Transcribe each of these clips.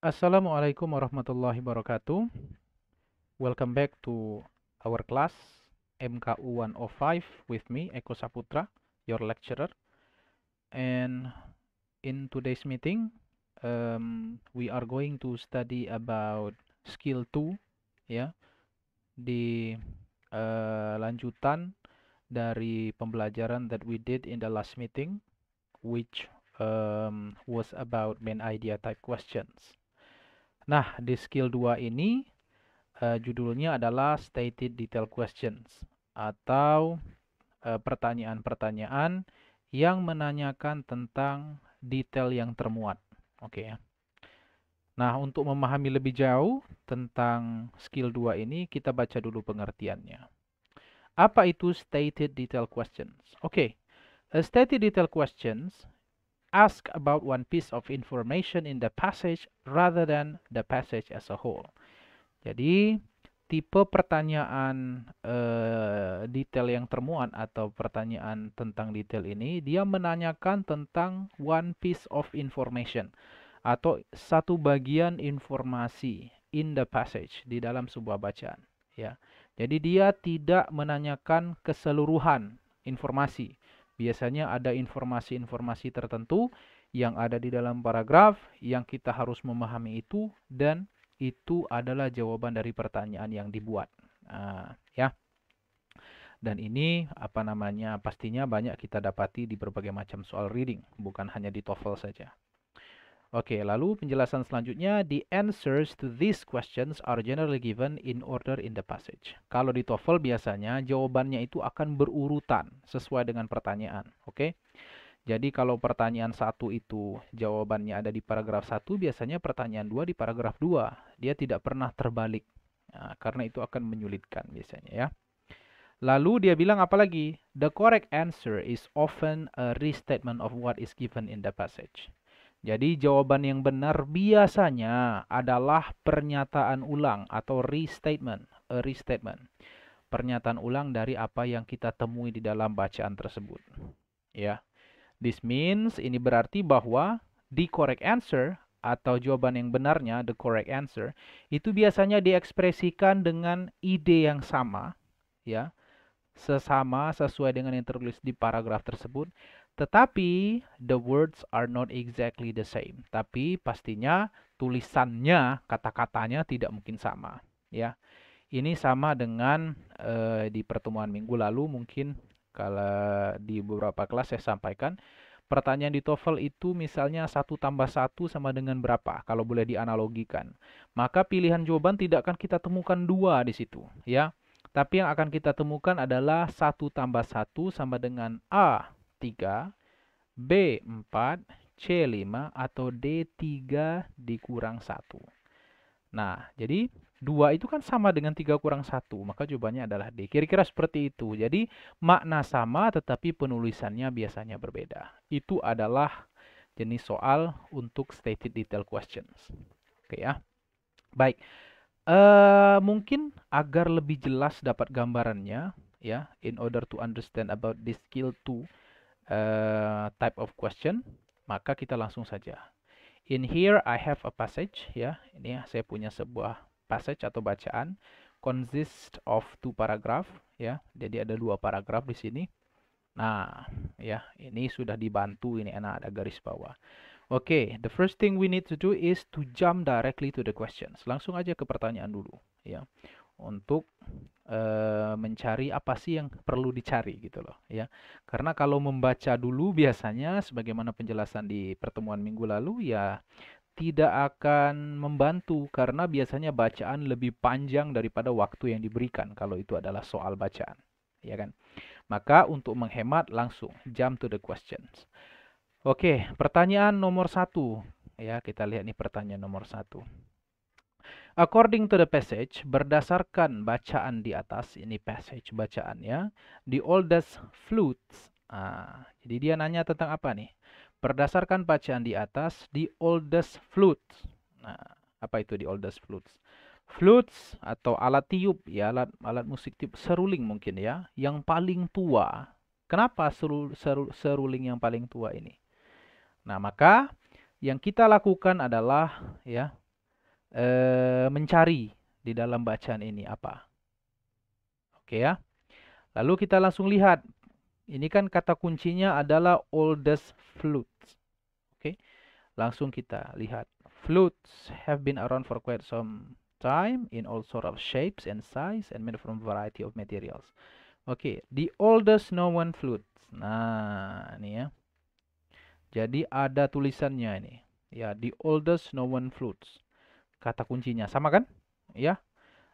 Assalamualaikum warahmatullahi wabarakatuh. Welcome back to our class MKU 105 with me Eko Saputra, your lecturer. And in today's meeting, um, we are going to study about skill 2 ya. Di uh, lanjutan dari pembelajaran that we did in the last meeting which um, was about main idea type questions. Nah, di skill 2 ini uh, judulnya adalah stated detail questions atau eh, pertanyaan-pertanyaan uh, yang menanyakan tentang detail yang termuat. Oke okay, Nah, untuk memahami lebih jauh tentang skill 2 ini, kita baca dulu pengertiannya. Apa itu stated detail questions? Oke, okay. Eh, stated detail questions ask about one piece of information in the passage rather than the passage as a whole. Jadi, tipe pertanyaan uh, detail yang termuat atau pertanyaan tentang detail ini, dia menanyakan tentang one piece of information atau satu bagian informasi in the passage di dalam sebuah bacaan, ya. Jadi dia tidak menanyakan keseluruhan informasi Biasanya ada informasi-informasi tertentu yang ada di dalam paragraf yang kita harus memahami itu dan itu adalah jawaban dari pertanyaan yang dibuat. Nah, ya. Dan ini apa namanya? Pastinya banyak kita dapati di berbagai macam soal reading, bukan hanya di TOEFL saja. Oke, lalu penjelasan selanjutnya, the answers to these questions are generally given in order in the passage. Kalau di TOEFL biasanya jawabannya itu akan berurutan sesuai dengan pertanyaan, oke? Okay? Jadi kalau pertanyaan satu itu jawabannya ada di paragraf satu, biasanya pertanyaan dua di paragraf dua. Dia tidak pernah terbalik. Nah, karena itu akan menyulitkan biasanya ya. Lalu dia bilang apa lagi? The correct answer is often a restatement of what is given in the passage. Jadi jawaban yang benar biasanya adalah pernyataan ulang atau restatement, a restatement. Pernyataan ulang dari apa yang kita temui di dalam bacaan tersebut. Ya. This means ini berarti bahwa the correct answer atau jawaban yang benarnya the correct answer itu biasanya diekspresikan dengan ide yang sama ya sesama sesuai dengan yang tertulis di paragraf tersebut tetapi the words are not exactly the same. Tapi pastinya tulisannya, kata-katanya tidak mungkin sama, ya. Ini sama dengan eh, di pertemuan minggu lalu mungkin kalau di beberapa kelas saya sampaikan pertanyaan di TOEFL itu misalnya satu tambah satu sama dengan berapa kalau boleh dianalogikan. Maka pilihan jawaban tidak akan kita temukan dua di situ, ya. Tapi yang akan kita temukan adalah satu tambah satu sama dengan A 3, B4, C5 atau D3 dikurang 1. Nah, jadi 2 itu kan sama dengan 3 kurang 1, maka jawabannya adalah D. Kira-kira seperti itu. Jadi makna sama tetapi penulisannya biasanya berbeda. Itu adalah jenis soal untuk stated detail questions. Oke ya. Baik. Uh, mungkin agar lebih jelas dapat gambarannya ya, in order to understand about this skill 2 uh, type of question, maka kita langsung saja. In here I have a passage ya. Ini ya, saya punya sebuah passage atau bacaan consist of two paragraph ya. Jadi ada dua paragraf di sini. Nah, ya, ini sudah dibantu ini enak ada garis bawah. Oke, okay, the first thing we need to do is to jump directly to the questions. Langsung aja ke pertanyaan dulu ya untuk e, mencari apa sih yang perlu dicari gitu loh ya. Karena kalau membaca dulu biasanya sebagaimana penjelasan di pertemuan minggu lalu ya tidak akan membantu karena biasanya bacaan lebih panjang daripada waktu yang diberikan kalau itu adalah soal bacaan, ya kan? Maka untuk menghemat langsung jump to the questions. Oke, pertanyaan nomor satu ya kita lihat nih pertanyaan nomor satu. According to the passage, berdasarkan bacaan di atas, ini passage bacaannya, the oldest flutes. Ah, jadi dia nanya tentang apa nih? Berdasarkan bacaan di atas, the oldest flutes. Nah, apa itu the oldest flutes? Flutes atau alat tiup ya, alat alat musik tiup seruling mungkin ya, yang paling tua. Kenapa seru, seru, seruling yang paling tua ini? Nah, maka yang kita lakukan adalah ya eh, mencari di dalam bacaan ini apa. Oke ya. Lalu kita langsung lihat. Ini kan kata kuncinya adalah oldest flutes. Oke. Langsung kita lihat. Flutes have been around for quite some time in all sort of shapes and size and made from variety of materials. Oke, okay, the oldest known flutes. Nah, ini ya. Jadi ada tulisannya ini. Ya, the oldest known flutes kata kuncinya. Sama kan? Ya.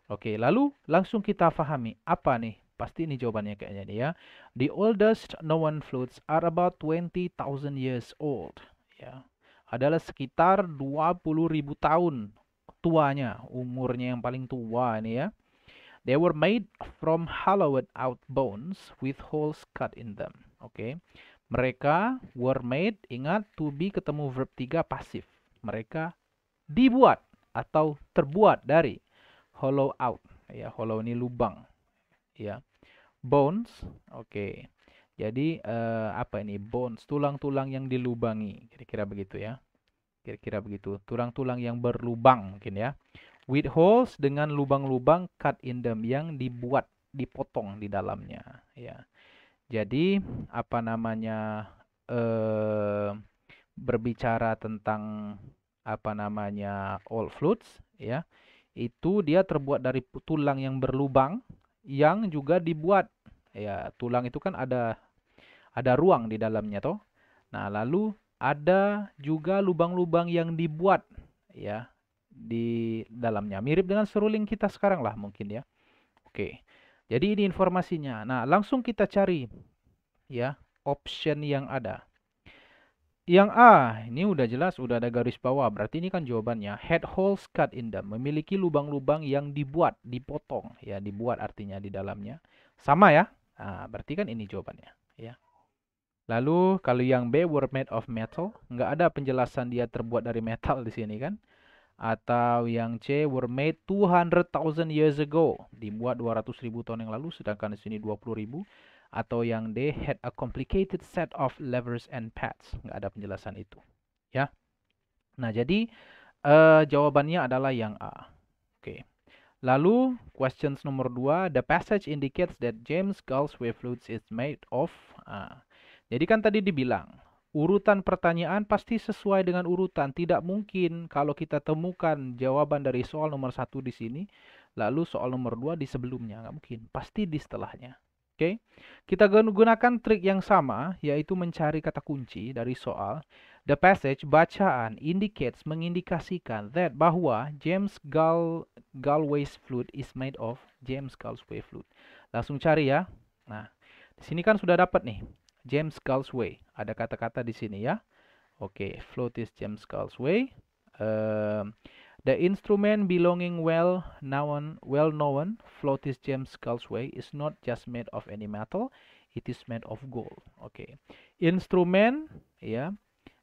Oke, lalu langsung kita pahami apa nih? Pasti ini jawabannya kayaknya nih ya. The oldest known flutes are about 20,000 years old. Ya. Adalah sekitar 20.000 tahun tuanya, umurnya yang paling tua ini ya. They were made from hollowed out bones with holes cut in them. Oke. Okay. Mereka were made, ingat to be ketemu verb tiga pasif. Mereka dibuat atau terbuat dari hollow out ya hollow ini lubang ya bones oke okay. jadi uh, apa ini bones tulang-tulang yang dilubangi kira-kira begitu ya kira-kira begitu tulang-tulang yang berlubang mungkin ya with holes dengan lubang-lubang cut in them yang dibuat dipotong di dalamnya ya jadi apa namanya uh, berbicara tentang apa namanya old flutes ya itu dia terbuat dari tulang yang berlubang yang juga dibuat ya tulang itu kan ada ada ruang di dalamnya toh nah lalu ada juga lubang-lubang yang dibuat ya di dalamnya mirip dengan seruling kita sekarang lah mungkin ya oke jadi ini informasinya nah langsung kita cari ya option yang ada yang A, ini udah jelas udah ada garis bawah, berarti ini kan jawabannya head holes cut in them, memiliki lubang-lubang yang dibuat, dipotong, ya dibuat artinya di dalamnya. Sama ya, nah, berarti kan ini jawabannya, ya. Lalu kalau yang B were made of metal, nggak ada penjelasan dia terbuat dari metal di sini kan. Atau yang C were made 200,000 years ago, dibuat ratus ribu tahun yang lalu, sedangkan di sini puluh ribu atau yang D had a complicated set of levers and pads. Nggak ada penjelasan itu, ya. Nah, jadi uh, jawabannya adalah yang A. Oke. Lalu questions nomor 2, the passage indicates that James Gull's fluids is made of uh, Jadi kan tadi dibilang, urutan pertanyaan pasti sesuai dengan urutan. Tidak mungkin kalau kita temukan jawaban dari soal nomor satu di sini, lalu soal nomor dua di sebelumnya. Nggak mungkin, pasti di setelahnya. Oke, kita gunakan trik yang sama, yaitu mencari kata kunci dari soal. The passage bacaan indicates mengindikasikan that bahwa James Gal Galway's flute is made of James Galway flute. Langsung cari ya. Nah, di sini kan sudah dapat nih James Galway. Ada kata-kata di sini ya. Oke, okay, flute is James Galway. Uh, The instrument belonging well known, well known flautist James Galsway is not just made of any metal, it is made of gold. Oke. Okay. Instrumen ya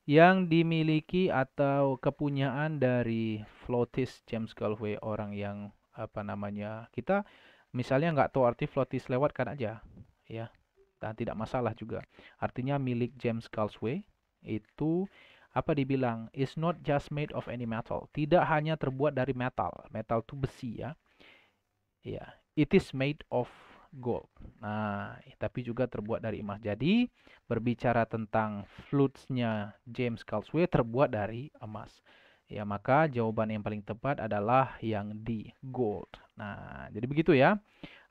yang dimiliki atau kepunyaan dari flautist James Galway orang yang apa namanya kita misalnya nggak tahu arti flautist lewatkan aja ya dan tidak masalah juga artinya milik James Galsway itu apa dibilang is not just made of any metal. Tidak hanya terbuat dari metal. Metal itu besi ya. Ya, it is made of gold. Nah, tapi juga terbuat dari emas. Jadi, berbicara tentang flutesnya James Caldwell terbuat dari emas. Ya, maka jawaban yang paling tepat adalah yang di gold. Nah, jadi begitu ya.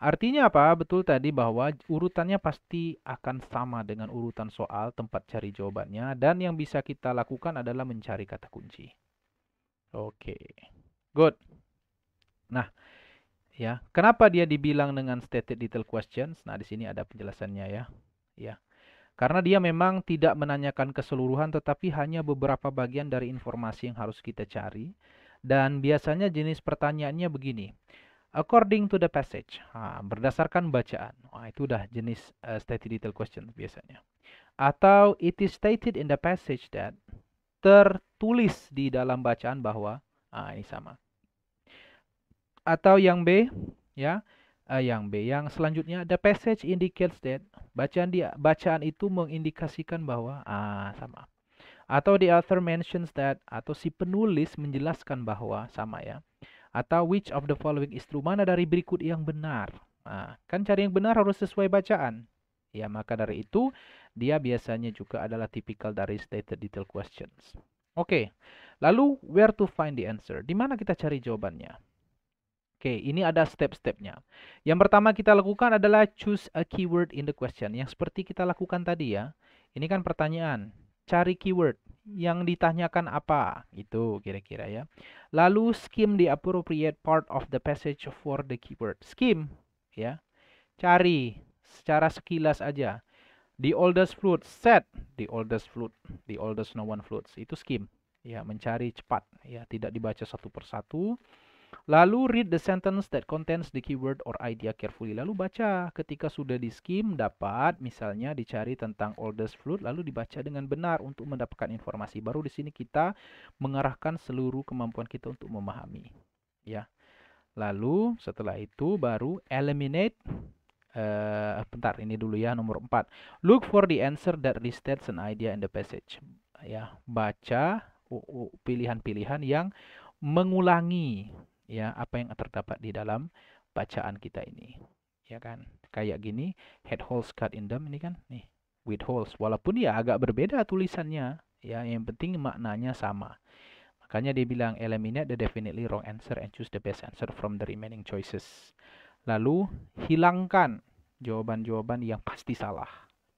Artinya apa? Betul tadi bahwa urutannya pasti akan sama dengan urutan soal tempat cari jawabannya dan yang bisa kita lakukan adalah mencari kata kunci. Oke. Okay. Good. Nah, ya, kenapa dia dibilang dengan stated detail questions? Nah, di sini ada penjelasannya ya. Ya. Karena dia memang tidak menanyakan keseluruhan tetapi hanya beberapa bagian dari informasi yang harus kita cari dan biasanya jenis pertanyaannya begini according to the passage. Nah, berdasarkan bacaan. Wah, itu udah jenis uh, stated detail question biasanya. Atau it is stated in the passage that tertulis di dalam bacaan bahwa ini sama. Atau yang B ya, uh, yang B yang selanjutnya the passage indicates that bacaan dia bacaan itu mengindikasikan bahwa ah sama. Atau the author mentions that atau si penulis menjelaskan bahwa sama ya atau which of the following is true? Mana dari berikut yang benar? Nah, kan cari yang benar harus sesuai bacaan. Ya, maka dari itu dia biasanya juga adalah tipikal dari stated detail questions. Oke, okay. lalu where to find the answer? Di mana kita cari jawabannya? Oke, okay, ini ada step-stepnya. Yang pertama kita lakukan adalah choose a keyword in the question. Yang seperti kita lakukan tadi ya. Ini kan pertanyaan. Cari keyword yang ditanyakan apa itu kira-kira ya. Lalu skim the appropriate part of the passage for the keyword. Skim ya. Cari secara sekilas aja. The oldest flute set the oldest flute, the oldest no one flutes itu skim ya mencari cepat ya tidak dibaca satu persatu Lalu read the sentence that contains the keyword or idea carefully. Lalu baca ketika sudah di skim dapat misalnya dicari tentang oldest fruit lalu dibaca dengan benar untuk mendapatkan informasi. Baru di sini kita mengarahkan seluruh kemampuan kita untuk memahami. Ya. Lalu setelah itu baru eliminate Uh, bentar ini dulu ya nomor 4 look for the answer that restates an idea in the passage ya baca pilihan-pilihan uh, uh, yang mengulangi ya apa yang terdapat di dalam bacaan kita ini ya kan kayak gini head holes cut in them ini kan nih with holes walaupun ya agak berbeda tulisannya ya yang penting maknanya sama makanya dia bilang eliminate the definitely wrong answer and choose the best answer from the remaining choices lalu hilangkan jawaban-jawaban yang pasti salah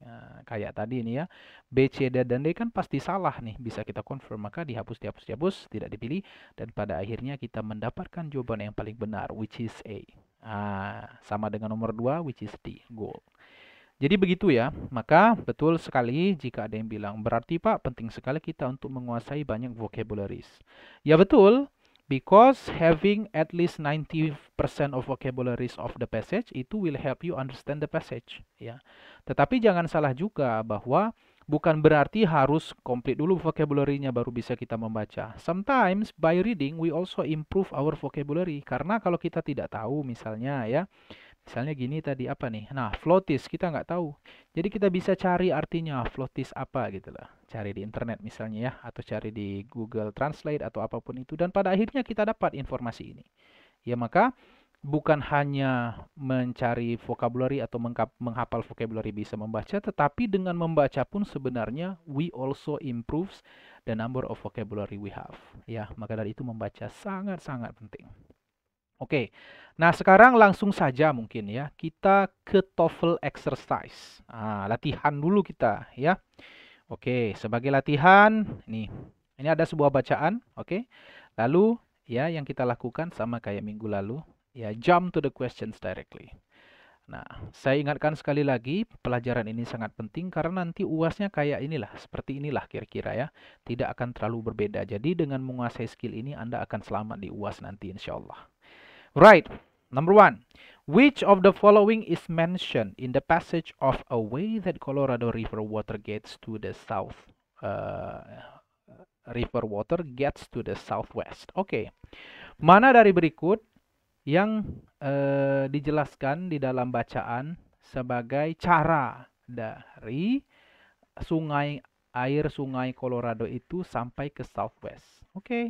Eh, kayak tadi ini ya, B, C, D, dan D kan pasti salah nih, bisa kita confirm, maka dihapus, dihapus, dihapus, tidak dipilih, dan pada akhirnya kita mendapatkan jawaban yang paling benar, which is A. Ah, sama dengan nomor 2, which is D, goal. Jadi begitu ya, maka betul sekali jika ada yang bilang, berarti Pak penting sekali kita untuk menguasai banyak vocabularies. Ya betul, Because having at least 90% of vocabularies of the passage itu will help you understand the passage ya. Tetapi jangan salah juga bahwa bukan berarti harus komplit dulu vocabulary baru bisa kita membaca. Sometimes by reading we also improve our vocabulary karena kalau kita tidak tahu misalnya ya, Misalnya gini tadi apa nih? Nah, flotis kita nggak tahu. Jadi kita bisa cari artinya flotis apa gitu lah. Cari di internet misalnya ya atau cari di Google Translate atau apapun itu dan pada akhirnya kita dapat informasi ini. Ya maka bukan hanya mencari vocabulary atau menghafal vocabulary bisa membaca tetapi dengan membaca pun sebenarnya we also improves the number of vocabulary we have. Ya, maka dari itu membaca sangat-sangat penting. Oke, nah sekarang langsung saja mungkin ya kita ke TOEFL exercise. Nah, latihan dulu kita ya. Oke, sebagai latihan nih ini ada sebuah bacaan. Oke, lalu ya yang kita lakukan sama kayak minggu lalu ya jump to the questions directly. Nah, saya ingatkan sekali lagi, pelajaran ini sangat penting karena nanti UASnya kayak inilah, seperti inilah kira-kira ya. Tidak akan terlalu berbeda. Jadi dengan menguasai skill ini Anda akan selamat di UAS nanti insya Allah. Right, number one. Which of the following is mentioned in the passage of a way that Colorado River water gets to the south? Uh, river water gets to the southwest. Oke, okay. mana dari berikut yang uh, dijelaskan di dalam bacaan sebagai cara dari sungai air sungai Colorado itu sampai ke southwest? Oke, okay.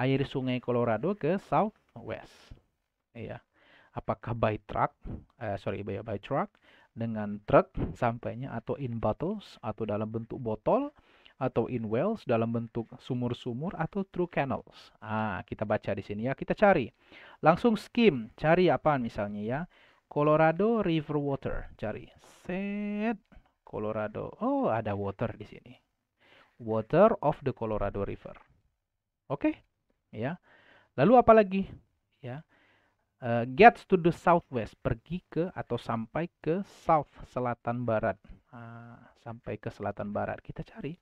air sungai Colorado ke southwest ya apakah by truck eh, sorry by, by truck dengan truk sampainya atau in bottles atau dalam bentuk botol atau in wells dalam bentuk sumur-sumur atau through canals. Ah, kita baca di sini ya, kita cari. Langsung skim, cari apa misalnya ya. Colorado River Water, cari. Set Colorado. Oh, ada water di sini. Water of the Colorado River. Oke, okay? ya. Lalu apa lagi? Ya uh, eh, gets to the southwest pergi ke atau sampai ke south selatan barat uh, sampai ke selatan barat kita cari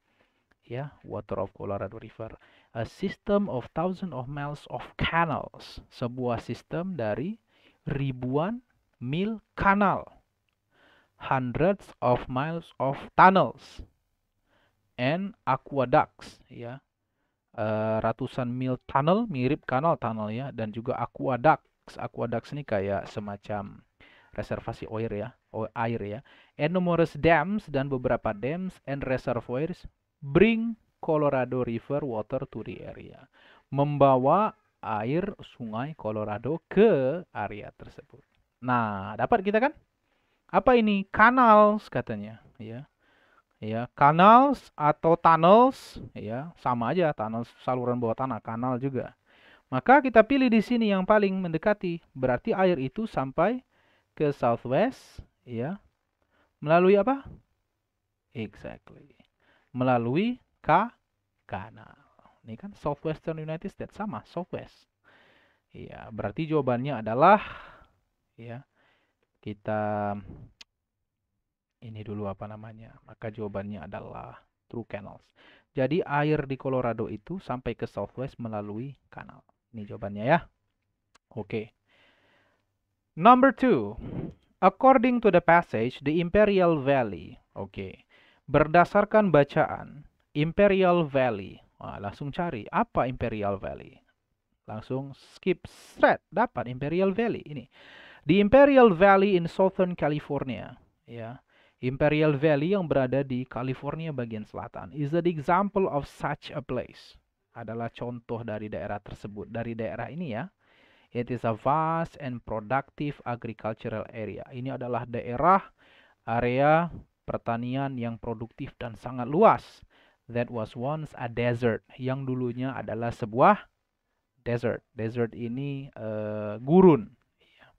ya water of Colorado River a system of thousands of miles of canals sebuah sistem dari ribuan mil kanal hundreds of miles of tunnels and aqueducts ya uh, ratusan mil tunnel mirip kanal tunnel ya dan juga aqueduct aqueducts ini kayak semacam reservasi ya, air ya, air ya. And numerous dams dan beberapa dams and reservoirs bring Colorado River water to the area. Membawa air sungai Colorado ke area tersebut. Nah, dapat kita kan? Apa ini? Canals katanya, ya. Ya, canals atau tunnels, ya, sama aja tunnels saluran bawah tanah, kanal juga. Maka kita pilih di sini yang paling mendekati. Berarti air itu sampai ke southwest, ya. Melalui apa? Exactly. Melalui K kanal. Ini kan southwestern United States sama southwest. Iya, berarti jawabannya adalah ya. Kita ini dulu apa namanya? Maka jawabannya adalah True Canals. Jadi air di Colorado itu sampai ke Southwest melalui kanal. Ini jawabannya ya. Oke. Okay. Number two. According to the passage, the Imperial Valley. Oke. Okay. Berdasarkan bacaan, Imperial Valley. Wah, langsung cari apa Imperial Valley. Langsung skip thread, dapat Imperial Valley ini. The Imperial Valley in Southern California, ya. Imperial Valley yang berada di California bagian selatan is an example of such a place adalah contoh dari daerah tersebut. Dari daerah ini ya, it is a vast and productive agricultural area. Ini adalah daerah area pertanian yang produktif dan sangat luas. That was once a desert, yang dulunya adalah sebuah desert. Desert ini uh, gurun, iya,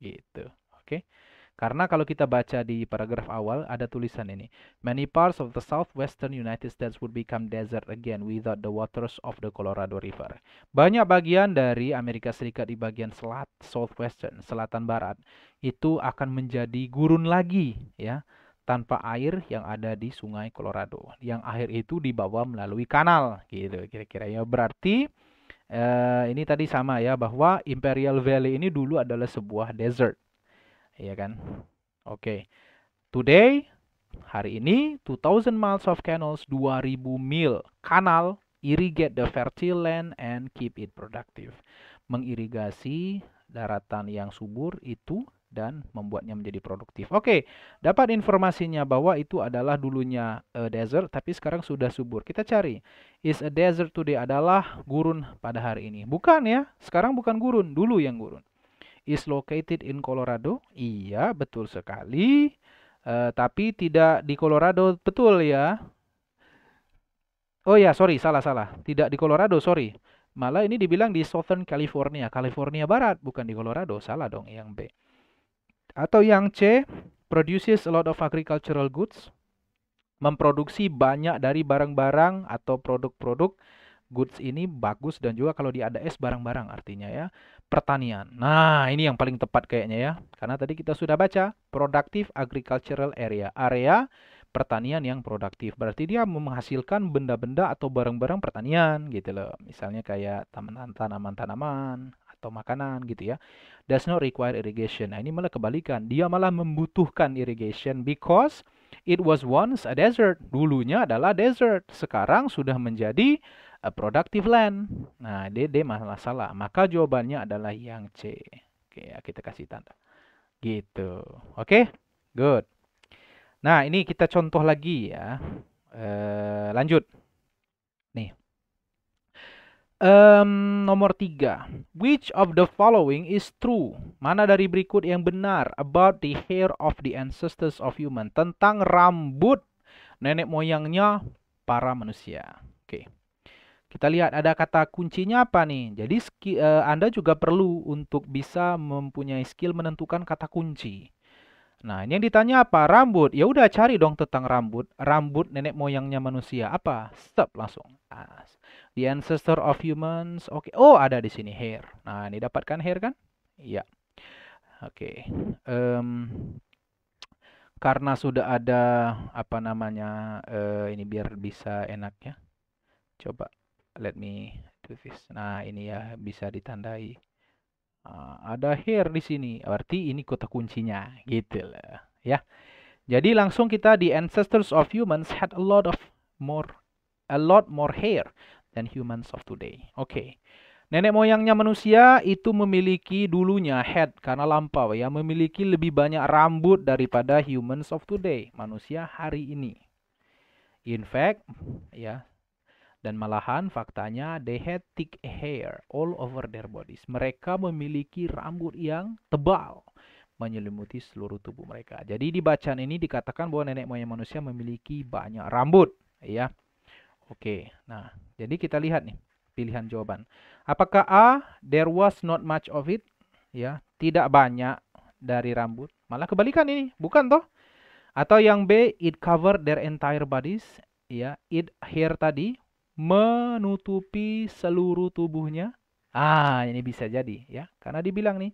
gitu. Oke. Okay. Karena kalau kita baca di paragraf awal ada tulisan ini, many parts of the southwestern United States would become desert again without the waters of the Colorado River. Banyak bagian dari Amerika Serikat di bagian selat southwestern, selatan barat, itu akan menjadi gurun lagi ya tanpa air yang ada di Sungai Colorado. Yang akhir itu dibawa melalui kanal gitu kira-kira ya. Berarti eh, ini tadi sama ya bahwa Imperial Valley ini dulu adalah sebuah desert Iya kan? Oke. Okay. Today hari ini 2000 miles of canals 2000 mil kanal irrigate the fertile land and keep it productive. Mengirigasi daratan yang subur itu dan membuatnya menjadi produktif. Oke, okay, dapat informasinya bahwa itu adalah dulunya a eh, desert tapi sekarang sudah subur. Kita cari is a desert today adalah gurun pada hari ini. Bukan ya, sekarang bukan gurun, dulu yang gurun is located in Colorado? Iya, betul sekali. Uh, tapi tidak di Colorado, betul ya. Oh ya, sorry, salah-salah. Tidak di Colorado, sorry. Malah ini dibilang di Southern California, California Barat, bukan di Colorado. Salah dong yang B. Atau yang C, produces a lot of agricultural goods. Memproduksi banyak dari barang-barang atau produk-produk goods ini bagus dan juga kalau di ada S barang-barang artinya ya pertanian. Nah, ini yang paling tepat kayaknya ya. Karena tadi kita sudah baca productive agricultural area. Area pertanian yang produktif. Berarti dia menghasilkan benda-benda atau barang-barang pertanian gitu loh. Misalnya kayak tanaman-tanaman atau makanan gitu ya. Does not require irrigation. Nah, ini malah kebalikan. Dia malah membutuhkan irrigation because it was once a desert. Dulunya adalah desert, sekarang sudah menjadi a productive land. Nah, D D masalah. Maka jawabannya adalah yang C. Oke, ya kita kasih tanda. Gitu. Oke. Good. Nah, ini kita contoh lagi ya. E, lanjut. Nih. Um, nomor tiga, which of the following is true? Mana dari berikut yang benar about the hair of the ancestors of human tentang rambut nenek moyangnya para manusia? Kita lihat ada kata kuncinya apa nih. Jadi eh, Anda juga perlu untuk bisa mempunyai skill menentukan kata kunci. Nah, ini yang ditanya apa? Rambut. Ya udah cari dong tentang rambut. Rambut nenek moyangnya manusia apa? stop langsung. The ancestor of humans. Oke. Okay. Oh, ada di sini hair. Nah, ini dapatkan hair kan? Iya. Oke. Okay. Um, karena sudah ada apa namanya uh, ini biar bisa enak ya. Coba let me do this nah ini ya bisa ditandai uh, ada here di sini berarti ini kota kuncinya gitu lah ya jadi langsung kita di ancestors of humans had a lot of more a lot more hair than humans of today oke okay. Nenek moyangnya manusia itu memiliki dulunya head karena lampau ya memiliki lebih banyak rambut daripada humans of today, manusia hari ini. In fact, ya dan malahan faktanya they had thick hair all over their bodies. Mereka memiliki rambut yang tebal menyelimuti seluruh tubuh mereka. Jadi di bacaan ini dikatakan bahwa nenek moyang manusia memiliki banyak rambut, ya. Oke. Nah, jadi kita lihat nih pilihan jawaban. Apakah A there was not much of it? Ya, tidak banyak dari rambut. Malah kebalikan ini, bukan toh? Atau yang B, it covered their entire bodies. Ya, it hair tadi menutupi seluruh tubuhnya? Ah, ini bisa jadi ya. Karena dibilang nih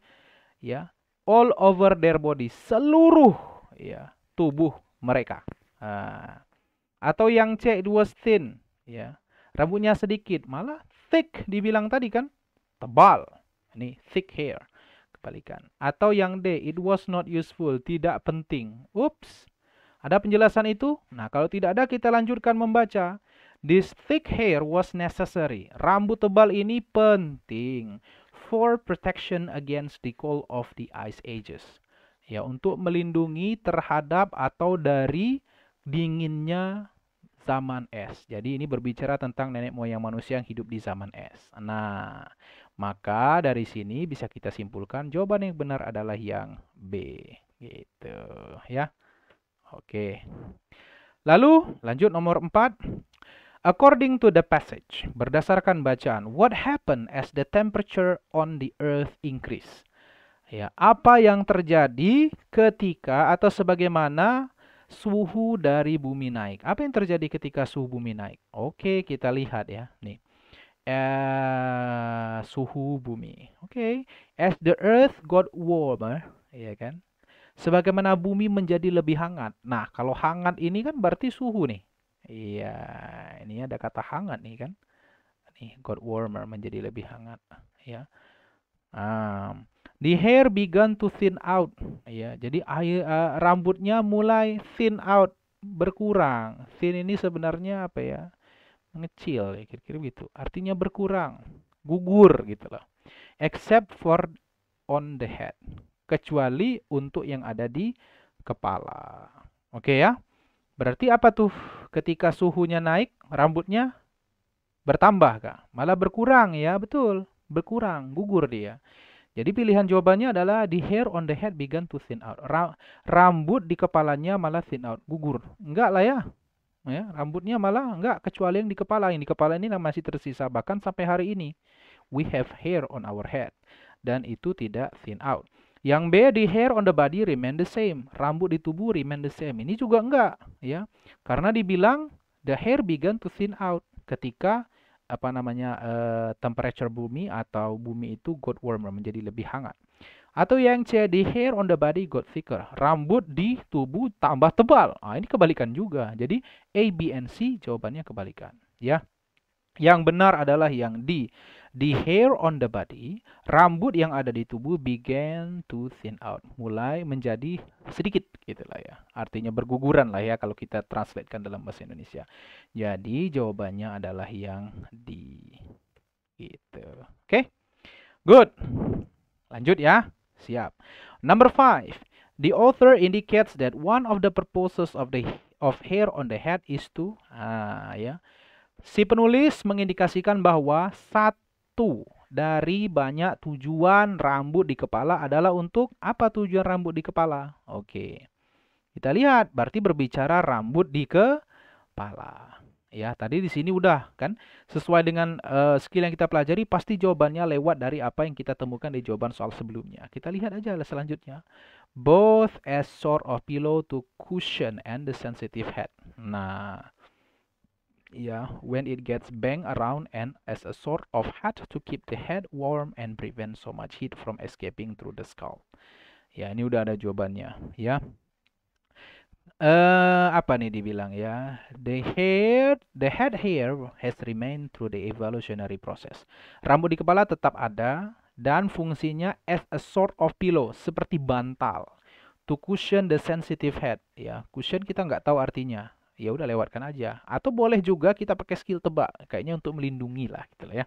ya, all over their body, seluruh ya tubuh mereka. Ah. Atau yang C dua thin ya. Rambutnya sedikit, malah thick dibilang tadi kan? Tebal. Ini thick hair. Kebalikan. Atau yang D, it was not useful, tidak penting. Ups. Ada penjelasan itu? Nah, kalau tidak ada kita lanjutkan membaca. This thick hair was necessary. Rambut tebal ini penting for protection against the cold of the ice ages. Ya, untuk melindungi terhadap atau dari dinginnya zaman es. Jadi ini berbicara tentang nenek moyang manusia yang hidup di zaman es. Nah, maka dari sini bisa kita simpulkan jawaban yang benar adalah yang B. Gitu, ya. Oke. Lalu lanjut nomor 4. According to the passage, berdasarkan bacaan, what happened as the temperature on the earth increase? Ya, apa yang terjadi ketika atau sebagaimana suhu dari bumi naik? Apa yang terjadi ketika suhu bumi naik? Oke, kita lihat ya. Nih. Eh, suhu bumi. Oke, as the earth got warmer, ya kan? Sebagaimana bumi menjadi lebih hangat. Nah, kalau hangat ini kan berarti suhu nih Iya, ini ada kata hangat nih kan. Nih, got warmer menjadi lebih hangat ya. Um, the hair began to thin out. Iya, jadi air uh, rambutnya mulai thin out, berkurang. Thin ini sebenarnya apa ya? Mengecil ya kira-kira gitu. Artinya berkurang, gugur gitu loh. Except for on the head. Kecuali untuk yang ada di kepala. Oke okay, ya? Berarti apa tuh? ketika suhunya naik, rambutnya bertambah kak, malah berkurang ya, betul, berkurang, gugur dia. Jadi pilihan jawabannya adalah the hair on the head began to thin out. Ra rambut di kepalanya malah thin out, gugur. Enggak lah ya. Ya, rambutnya malah enggak kecuali yang di kepala. Yang di kepala ini masih tersisa bahkan sampai hari ini. We have hair on our head dan itu tidak thin out. Yang B di hair on the body remain the same, rambut di tubuh remain the same. Ini juga enggak ya. Karena dibilang the hair began to thin out ketika apa namanya uh, temperature bumi atau bumi itu got warmer menjadi lebih hangat. Atau yang C di hair on the body got thicker, rambut di tubuh tambah tebal. Nah, ini kebalikan juga. Jadi A B and C jawabannya kebalikan ya. Yang benar adalah yang D. The hair on the body, rambut yang ada di tubuh began to thin out, mulai menjadi sedikit gitulah ya. Artinya berguguran lah ya kalau kita translatekan dalam bahasa Indonesia. Jadi jawabannya adalah yang di gitu. Oke. Okay? Good. Lanjut ya. Siap. Number five. The author indicates that one of the purposes of the of hair on the head is to ah ya. Si penulis mengindikasikan bahwa satu satu dari banyak tujuan rambut di kepala adalah untuk apa tujuan rambut di kepala? Oke. Kita lihat, berarti berbicara rambut di kepala. Ya, tadi di sini udah kan sesuai dengan uh, skill yang kita pelajari pasti jawabannya lewat dari apa yang kita temukan di jawaban soal sebelumnya. Kita lihat aja selanjutnya. Both as sort of pillow to cushion and the sensitive head. Nah, yeah when it gets banged around and as a sort of hat to keep the head warm and prevent so much heat from escaping through the skull ya ini udah ada jawabannya ya uh, apa nih dibilang ya the hair the head hair has remained through the evolutionary process rambut di kepala tetap ada dan fungsinya as a sort of pillow seperti bantal to cushion the sensitive head ya cushion kita nggak tahu artinya ya udah lewatkan aja. Atau boleh juga kita pakai skill tebak, kayaknya untuk melindungi lah gitu lah ya.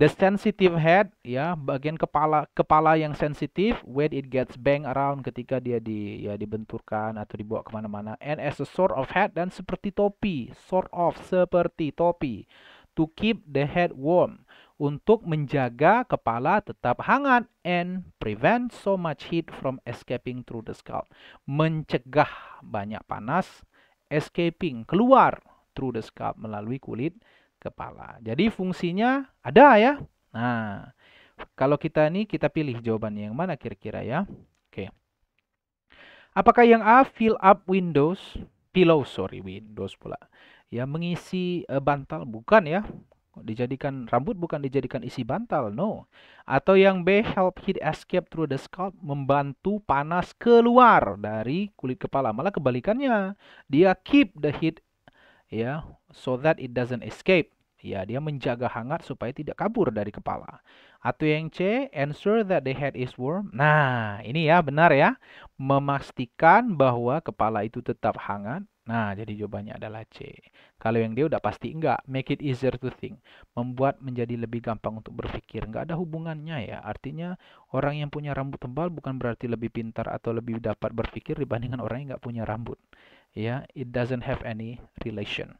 The sensitive head ya bagian kepala kepala yang sensitif when it gets bang around ketika dia di ya dibenturkan atau dibawa kemana-mana and as a sort of head dan seperti topi sort of seperti topi to keep the head warm untuk menjaga kepala tetap hangat and prevent so much heat from escaping through the scalp mencegah banyak panas escaping, keluar through the scalp melalui kulit kepala. Jadi fungsinya ada ya. Nah, kalau kita ini kita pilih jawaban yang mana kira-kira ya. Oke. Apakah yang A fill up windows, pillow sorry windows pula. Ya mengisi uh, bantal bukan ya dijadikan rambut bukan dijadikan isi bantal, no. Atau yang B help heat escape through the scalp, membantu panas keluar dari kulit kepala. Malah kebalikannya, dia keep the heat ya so that it doesn't escape. Ya, dia menjaga hangat supaya tidak kabur dari kepala. Atau yang C, ensure that the head is warm. Nah, ini ya benar ya. Memastikan bahwa kepala itu tetap hangat Nah, jadi jawabannya adalah C. Kalau yang dia udah pasti enggak, make it easier to think. Membuat menjadi lebih gampang untuk berpikir. Enggak ada hubungannya ya. Artinya orang yang punya rambut tebal bukan berarti lebih pintar atau lebih dapat berpikir dibandingkan orang yang enggak punya rambut. Ya, it doesn't have any relation.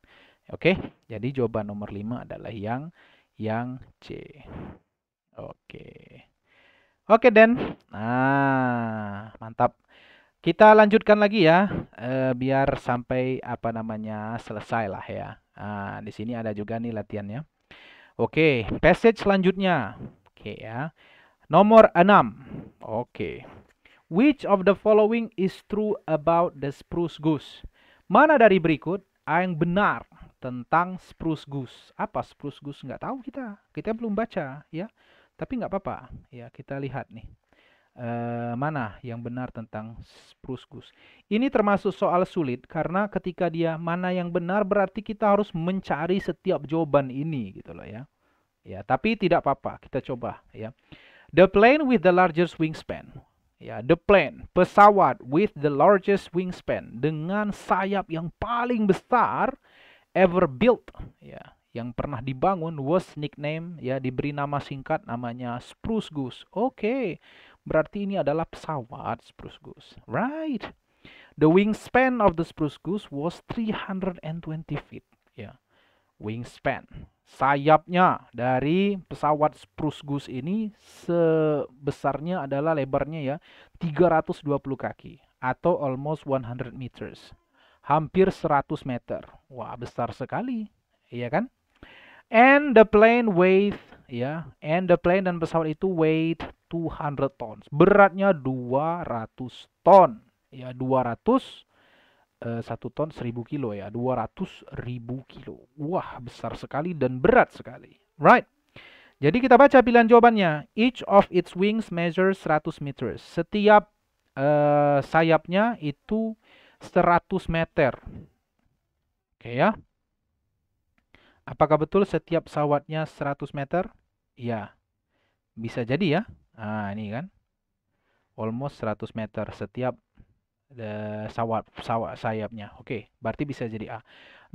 Oke, jadi jawaban nomor 5 adalah yang yang C. Oke. Oke, okay, Den. Nah, mantap. Kita lanjutkan lagi ya, eh, biar sampai apa namanya selesai lah ya. Nah, di sini ada juga nih latihannya. Oke, passage selanjutnya. Oke ya. Nomor 6. Oke. Which of the following is true about the spruce goose? Mana dari berikut yang benar tentang spruce goose? Apa spruce goose? Nggak tahu kita. Kita belum baca ya. Tapi nggak apa-apa. Ya, kita lihat nih eh, mana yang benar tentang Spruskus. Ini termasuk soal sulit karena ketika dia mana yang benar berarti kita harus mencari setiap jawaban ini gitu loh ya. Ya, tapi tidak apa-apa, kita coba ya. The plane with the largest wingspan. Ya, the plane, pesawat with the largest wingspan dengan sayap yang paling besar ever built ya yang pernah dibangun was nickname ya diberi nama singkat namanya Spruce Goose. Oke, okay. Berarti ini adalah pesawat spruce goose. Right. The wingspan of the spruce goose was 320 feet. Ya. Yeah. Wingspan. Sayapnya dari pesawat spruce goose ini sebesarnya adalah lebarnya ya 320 kaki atau almost 100 meters. Hampir 100 meter. Wah, besar sekali. Iya kan? And the plane weighs ya. And the plane dan pesawat itu weight 200 tons. Beratnya 200 ton. Ya, 200 eh, 1 ton 1000 kilo ya. 200 ribu kilo. Wah, besar sekali dan berat sekali. Right. Jadi kita baca pilihan jawabannya. Each of its wings measures 100 meters. Setiap uh, sayapnya itu 100 meter. Oke okay, ya. Apakah betul setiap pesawatnya 100 meter? Ya bisa jadi ya. Nah, ini kan. Almost 100 meter setiap uh, sawat sawat sayapnya. Oke, okay, berarti bisa jadi A.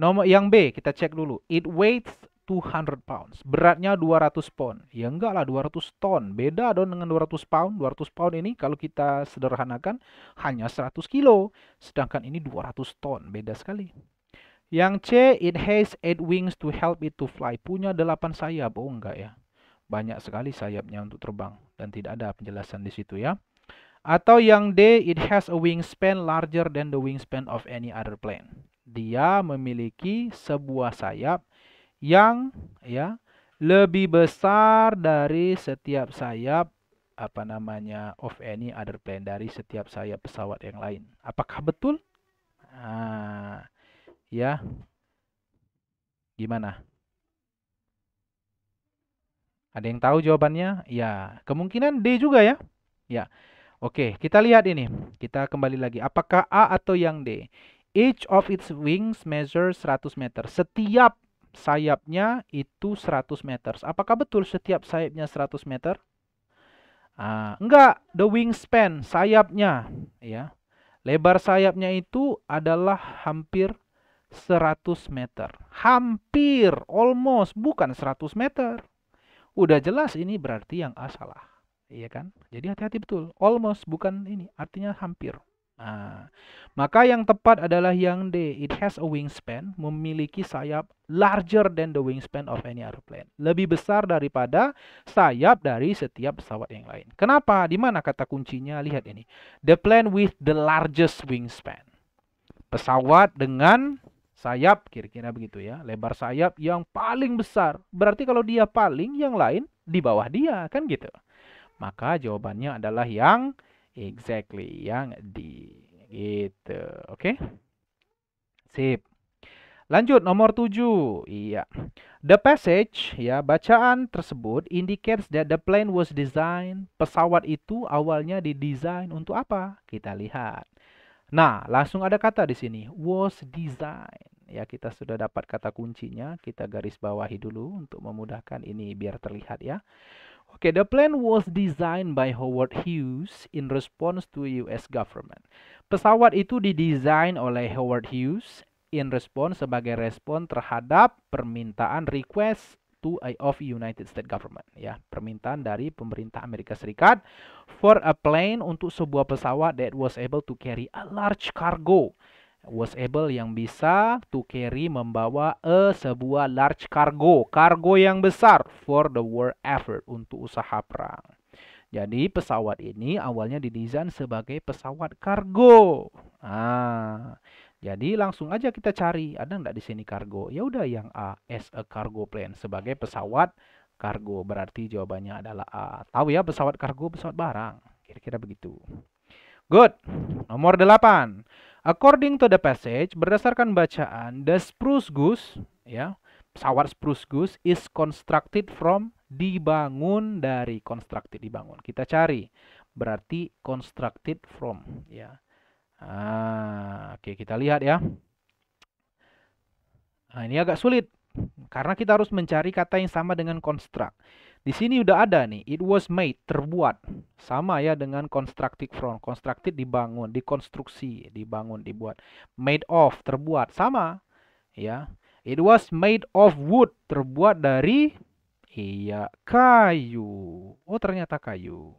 Nomor yang B kita cek dulu. It weighs 200 pounds. Beratnya 200 pound. Ya enggak lah 200 ton. Beda dong dengan 200 pound. 200 pound ini kalau kita sederhanakan hanya 100 kilo. Sedangkan ini 200 ton. Beda sekali. Yang C, it has eight wings to help it to fly. Punya 8 sayap. Oh enggak ya. Banyak sekali sayapnya untuk terbang dan tidak ada penjelasan di situ ya. Atau yang D, it has a wingspan larger than the wingspan of any other plane. Dia memiliki sebuah sayap yang ya lebih besar dari setiap sayap apa namanya of any other plane dari setiap sayap pesawat yang lain. Apakah betul? Nah, ya. Gimana? Ada yang tahu jawabannya? Ya, kemungkinan D juga ya. Ya. Oke, kita lihat ini. Kita kembali lagi. Apakah A atau yang D? Each of its wings measure 100 meter. Setiap sayapnya itu 100 meter. Apakah betul setiap sayapnya 100 meter? Uh, enggak, the wingspan, sayapnya. ya Lebar sayapnya itu adalah hampir 100 meter. Hampir, almost, bukan 100 meter udah jelas ini berarti yang A salah. Iya kan? Jadi hati-hati betul. Almost bukan ini, artinya hampir. Nah, maka yang tepat adalah yang D. It has a wingspan, memiliki sayap larger than the wingspan of any airplane. Lebih besar daripada sayap dari setiap pesawat yang lain. Kenapa? Di mana kata kuncinya? Lihat ini. The plane with the largest wingspan. Pesawat dengan sayap kira-kira begitu ya lebar sayap yang paling besar berarti kalau dia paling yang lain di bawah dia kan gitu maka jawabannya adalah yang exactly yang di gitu oke okay? sip lanjut nomor tujuh iya the passage ya bacaan tersebut indicates that the plane was designed pesawat itu awalnya didesain untuk apa kita lihat Nah, langsung ada kata di sini was designed. Ya, kita sudah dapat kata kuncinya, kita garis bawahi dulu untuk memudahkan ini biar terlihat ya. Oke, okay, the plan was designed by Howard Hughes in response to US government. Pesawat itu didesain oleh Howard Hughes in response sebagai respon terhadap permintaan request to of United States government ya permintaan dari pemerintah Amerika Serikat for a plane untuk sebuah pesawat that was able to carry a large cargo was able yang bisa to carry membawa a sebuah large cargo cargo yang besar for the war effort untuk usaha perang jadi pesawat ini awalnya didesain sebagai pesawat kargo ah jadi langsung aja kita cari, ada nggak di sini kargo? Ya udah yang A, as a cargo plane sebagai pesawat kargo. Berarti jawabannya adalah A. Tahu ya pesawat kargo, pesawat barang. Kira-kira begitu. Good. Nomor 8. According to the passage, berdasarkan bacaan, the spruce goose, ya, pesawat spruce goose is constructed from dibangun dari constructed dibangun. Kita cari. Berarti constructed from, ya Ah, oke, kita lihat ya. Nah, ini agak sulit karena kita harus mencari kata yang sama dengan konstrak. Di sini udah ada nih, it was made, terbuat. Sama ya dengan constructed from, constructed dibangun, dikonstruksi, dibangun, dibuat. Made of, terbuat, sama. Ya. It was made of wood, terbuat dari iya kayu. Oh, ternyata kayu.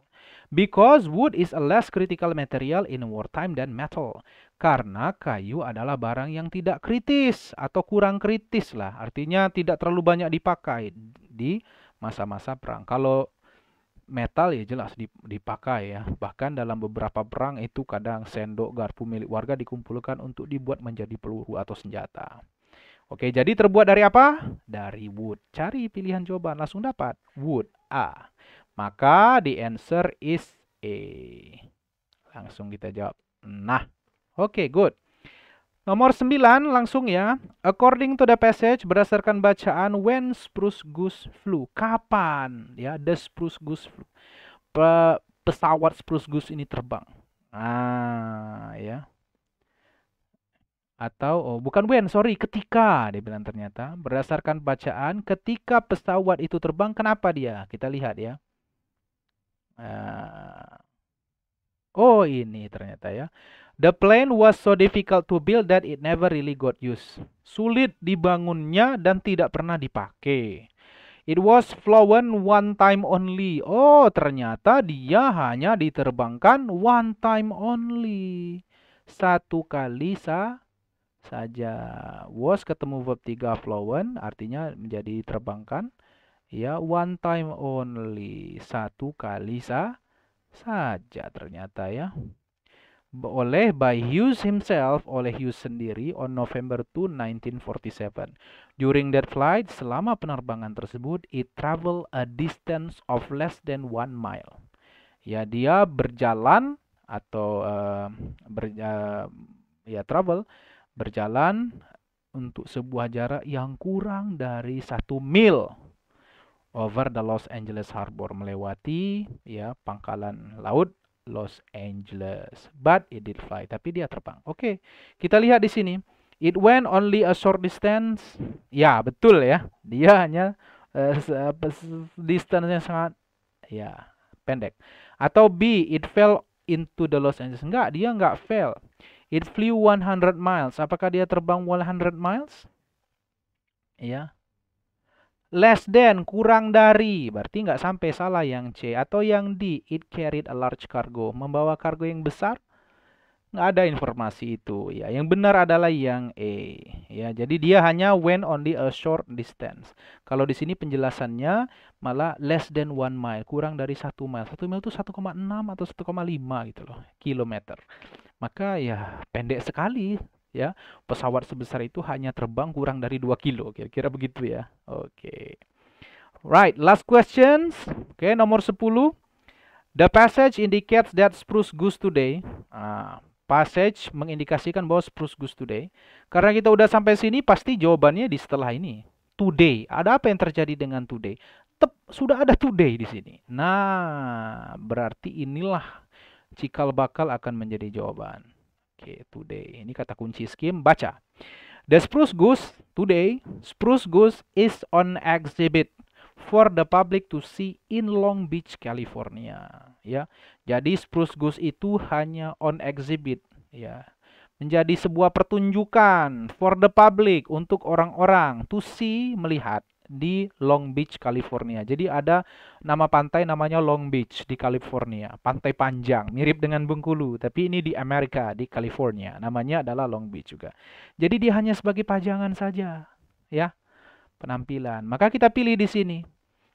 Because wood is a less critical material in wartime than metal. Karena kayu adalah barang yang tidak kritis atau kurang kritis lah. Artinya tidak terlalu banyak dipakai di masa-masa perang. Kalau metal ya jelas dipakai ya. Bahkan dalam beberapa perang itu kadang sendok garpu milik warga dikumpulkan untuk dibuat menjadi peluru atau senjata. Oke, jadi terbuat dari apa? Dari wood. Cari pilihan jawaban, langsung dapat. Wood A. Maka the answer is A. Langsung kita jawab. Nah, oke, okay, good. Nomor 9 langsung ya. According to the passage berdasarkan bacaan when spruce goose flew. Kapan ya the spruce goose flew? Pe pesawat spruce goose ini terbang. Ah, ya. Atau oh bukan when, sorry, ketika dia bilang ternyata berdasarkan bacaan ketika pesawat itu terbang kenapa dia? Kita lihat ya. Uh, oh ini ternyata ya. The plane was so difficult to build that it never really got used. Sulit dibangunnya dan tidak pernah dipakai. It was flown one time only. Oh, ternyata dia hanya diterbangkan one time only. Satu kali sa saja. Was ketemu verb 3 flown artinya menjadi terbangkan ya one time only satu kali sa saja ternyata ya oleh by Hughes himself oleh Hughes sendiri on November 2 1947 during that flight selama penerbangan tersebut it travel a distance of less than one mile ya dia berjalan atau uh, ber, uh, ya travel berjalan untuk sebuah jarak yang kurang dari satu mil over the Los Angeles Harbor melewati ya pangkalan laut Los Angeles. But it did fly, tapi dia terbang. Oke, okay. kita lihat di sini. It went only a short distance. Ya, betul ya. Dia hanya uh, eh, distance yang sangat ya pendek. Atau B, it fell into the Los Angeles. Enggak, dia enggak fell. It flew 100 miles. Apakah dia terbang 100 miles? Ya less than kurang dari berarti nggak sampai salah yang C atau yang D it carried a large cargo membawa kargo yang besar nggak ada informasi itu ya yang benar adalah yang E ya jadi dia hanya went only a short distance kalau di sini penjelasannya malah less than one mile kurang dari satu mile satu mile itu 1,6 atau 1,5 gitu loh kilometer maka ya pendek sekali ya pesawat sebesar itu hanya terbang kurang dari 2 kilo kira-kira begitu ya oke okay. right last questions oke okay, nomor 10 the passage indicates that spruce goose today ah, passage mengindikasikan bahwa spruce goose today karena kita udah sampai sini pasti jawabannya di setelah ini today ada apa yang terjadi dengan today Tep, sudah ada today di sini nah berarti inilah cikal bakal akan menjadi jawaban Oke, okay, today. Ini kata kunci skim, baca. The spruce goose today, spruce goose is on exhibit for the public to see in Long Beach, California. Ya, jadi spruce goose itu hanya on exhibit, ya. Menjadi sebuah pertunjukan for the public untuk orang-orang to see melihat di Long Beach, California. Jadi ada nama pantai namanya Long Beach di California, pantai panjang, mirip dengan Bengkulu, tapi ini di Amerika, di California. Namanya adalah Long Beach juga. Jadi dia hanya sebagai pajangan saja, ya. Penampilan. Maka kita pilih di sini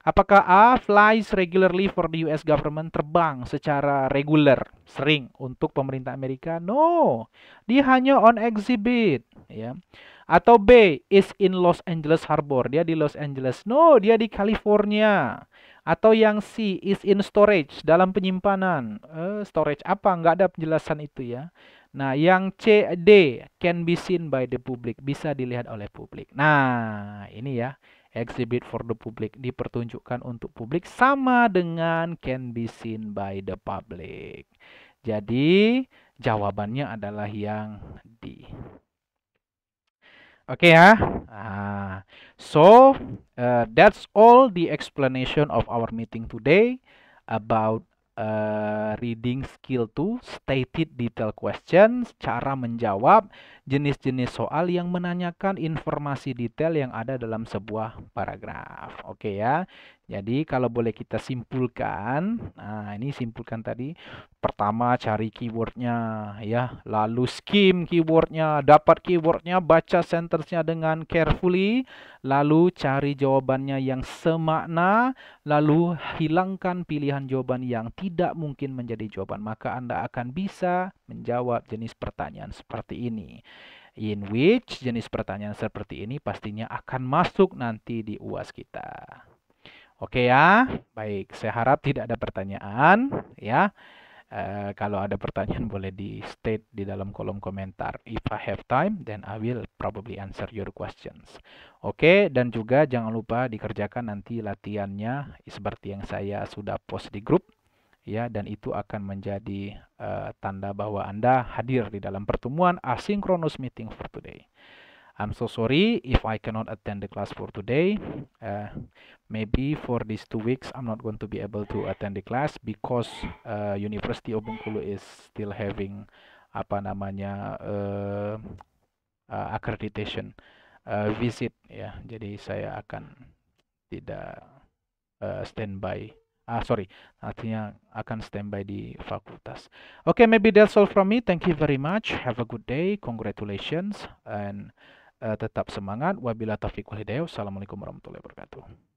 Apakah A. Flies regularly for the US government terbang secara reguler, sering untuk pemerintah Amerika? No, dia hanya on exhibit. Ya. Atau B. Is in Los Angeles Harbor, dia di Los Angeles. No, dia di California. Atau yang C. Is in storage, dalam penyimpanan. Uh, storage apa? Nggak ada penjelasan itu ya. Nah, yang C, D, can be seen by the public, bisa dilihat oleh publik. Nah, ini ya exhibit for the public dipertunjukkan untuk publik sama dengan can be seen by the public. Jadi jawabannya adalah yang D. Oke okay, ya. Ah, so uh, that's all the explanation of our meeting today about uh, reading skill to stated detail questions, cara menjawab, jenis-jenis soal yang menanyakan informasi detail yang ada dalam sebuah paragraf. Oke okay ya. Jadi kalau boleh kita simpulkan, nah ini simpulkan tadi pertama cari keywordnya ya, lalu skim keywordnya, dapat keywordnya, baca sentencenya dengan carefully, lalu cari jawabannya yang semakna, lalu hilangkan pilihan jawaban yang tidak mungkin menjadi jawaban, maka Anda akan bisa menjawab jenis pertanyaan seperti ini in which jenis pertanyaan seperti ini pastinya akan masuk nanti di UAS kita. Oke ya, baik. Saya harap tidak ada pertanyaan ya. Uh, kalau ada pertanyaan boleh di state di dalam kolom komentar. If I have time, then I will probably answer your questions. Oke, dan juga jangan lupa dikerjakan nanti latihannya seperti yang saya sudah post di grup ya dan itu akan menjadi uh, tanda bahwa Anda hadir di dalam pertemuan asynchronous meeting for today. I'm so sorry if I cannot attend the class for today. Uh, maybe for these two weeks, I'm not going to be able to attend the class because uh, University of Bengkulu is still having apa namanya uh, uh, accreditation uh, visit ya. Jadi saya akan tidak uh, standby ah sorry artinya akan standby di fakultas okay, maybe that's all from me thank you very much have a good day congratulations and Eh, tetap semangat. Wabillahi taufiq wal hidayah. assalamualaikum warahmatullahi wabarakatuh.